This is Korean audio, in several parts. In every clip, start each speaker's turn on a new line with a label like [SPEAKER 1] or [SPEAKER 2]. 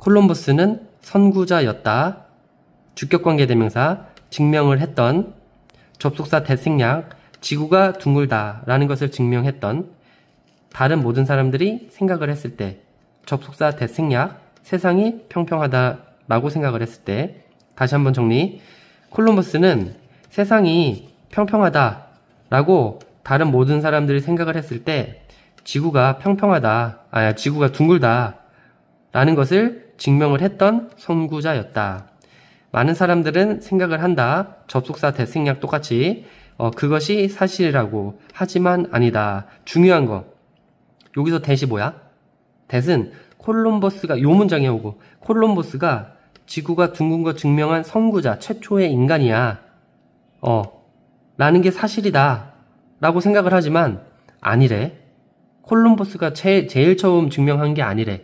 [SPEAKER 1] 콜럼버스는 선구자였다. 주격관계 대명사 증명을 했던 접속사 대승약 지구가 둥글다라는 것을 증명했던 다른 모든 사람들이 생각을 했을 때 접속사 대승약 세상이 평평하다라고 생각을 했을 때 다시 한번 정리 콜럼버스는 세상이 평평하다라고 다른 모든 사람들이 생각을 했을 때 지구가 평평하다 아 지구가 둥글다라는 것을 증명을 했던 선구자였다. 많은 사람들은 생각을 한다. 접속사 대승략 똑같이 어, 그것이 사실이라고 하지만 아니다. 중요한 거 여기서 대시 뭐야? 대은 콜롬버스가요 문장에 오고 콜롬버스가 지구가 둥근 거 증명한 선구자 최초의 인간이야. 어 라는 게 사실이다. 라고 생각을 하지만 아니래. 콜롬버스가 제, 제일 처음 증명한 게 아니래.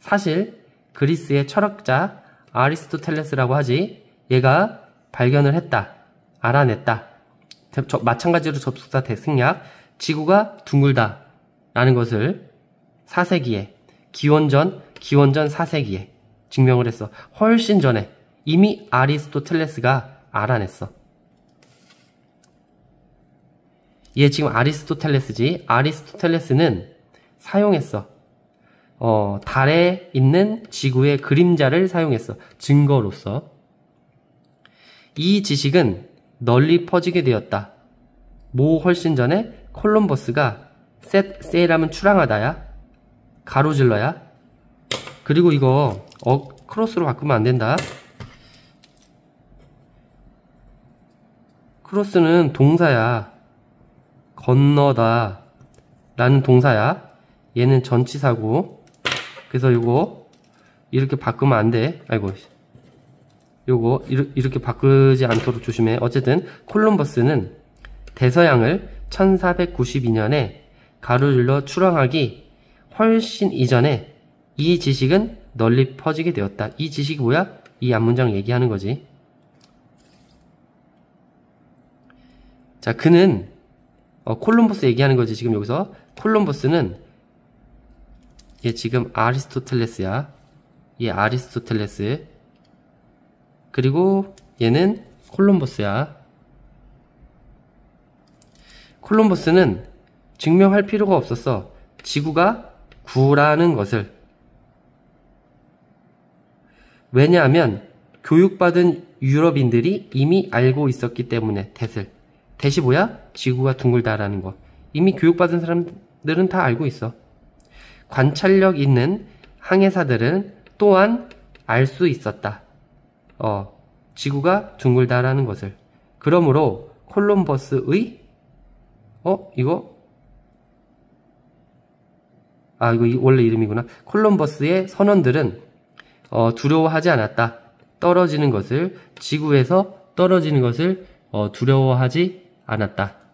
[SPEAKER 1] 사실 그리스의 철학자 아리스토텔레스라고 하지 얘가 발견을 했다. 알아냈다. 마찬가지로 접속사 대승약 지구가 둥글다 라는 것을 4세기에 기원전 기원전 4세기에 증명을 했어. 훨씬 전에 이미 아리스토텔레스가 알아냈어. 얘 지금 아리스토텔레스지. 아리스토텔레스는 사용했어. 어, 달에 있는 지구의 그림자를 사용했어. 증거로서. 이 지식은 널리 퍼지게 되었다. 뭐 훨씬 전에 콜럼버스가 셋, 세이라면 추랑하다야 가로질러야. 그리고 이거 어, 크로스로 바꾸면 안 된다. 크로스는 동사야. 건너다. 라는 동사야. 얘는 전치사고. 그래서 요거 이렇게 바꾸면 안 돼. 아이고. 요거 이렇게 바꾸지 않도록 조심해. 어쨌든 콜럼버스는 대서양을 1492년에 가로질러 출항하기 훨씬 이전에 이 지식은 널리 퍼지게 되었다. 이 지식이 뭐야? 이 앞문장 얘기하는 거지. 자, 그는 어, 콜럼버스 얘기하는 거지. 지금 여기서 콜럼버스는 얘 지금 아리스토텔레스야. 얘 아리스토텔레스. 그리고 얘는 콜럼버스야. 콜럼버스는 증명할 필요가 없었어. 지구가 구라는 것을. 왜냐하면 교육받은 유럽인들이 이미 알고 있었기 때문에 대슬. 대시 뭐야? 지구가 둥글다라는 거. 이미 교육받은 사람들은 다 알고 있어. 관찰력 있는 항해사들은 또한 알 수 있었다. 어, 지구가 둥글다라는 것을. 그러므로 콜럼버스의 어, 이거 아, 이거 원래 이름이구나. 콜럼버스의 선원들은 어, 두려워하지 않았다. 떨어지는 것을 지구에서 떨어지는 것을 어, 두려워하지 않았다.